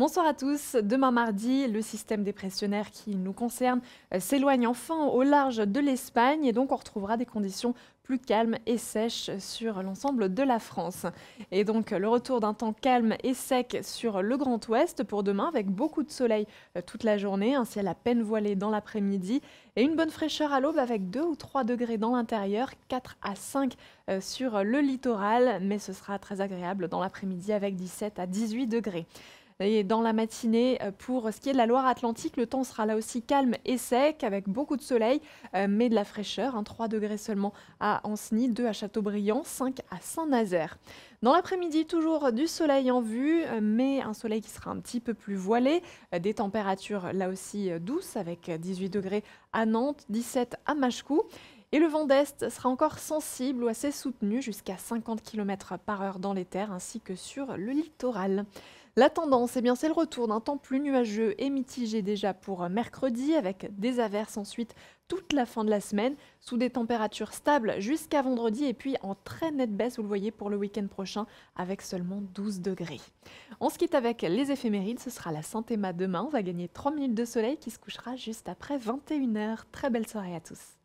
Bonsoir à tous. Demain mardi, le système dépressionnaire qui nous concerne euh, s'éloigne enfin au large de l'Espagne et donc on retrouvera des conditions plus calmes et sèches sur l'ensemble de la France. Et donc le retour d'un temps calme et sec sur le Grand Ouest pour demain avec beaucoup de soleil euh, toute la journée, un ciel à peine voilé dans l'après-midi et une bonne fraîcheur à l'aube avec 2 ou 3 degrés dans l'intérieur, 4 à 5 euh, sur le littoral, mais ce sera très agréable dans l'après-midi avec 17 à 18 degrés et dans la matinée. Euh, pour ce qui est de la Loire-Atlantique, le temps sera là aussi calme et sec, avec beaucoup de soleil, euh, mais de la fraîcheur. 3 hein, degrés seulement à Anceny, 2 à Châteaubriand, 5 à Saint-Nazaire. Dans l'après-midi, toujours du soleil en vue, euh, mais un soleil qui sera un petit peu plus voilé. Des températures là aussi douces, avec 18 degrés à Nantes, 17 à Machecou. Et le vent d'Est sera encore sensible ou assez soutenu jusqu'à 50 km par heure dans les terres ainsi que sur le littoral. La tendance, eh bien, c'est le retour d'un temps plus nuageux et mitigé déjà pour mercredi, avec des averses ensuite toute la fin de la semaine, sous des températures stables jusqu'à vendredi, et puis en très nette baisse, vous le voyez, pour le week-end prochain, avec seulement 12 degrés. On se quitte avec les éphémérides, ce sera la Saint-Emma demain, on va gagner 3 minutes de soleil qui se couchera juste après 21h. Très belle soirée à tous.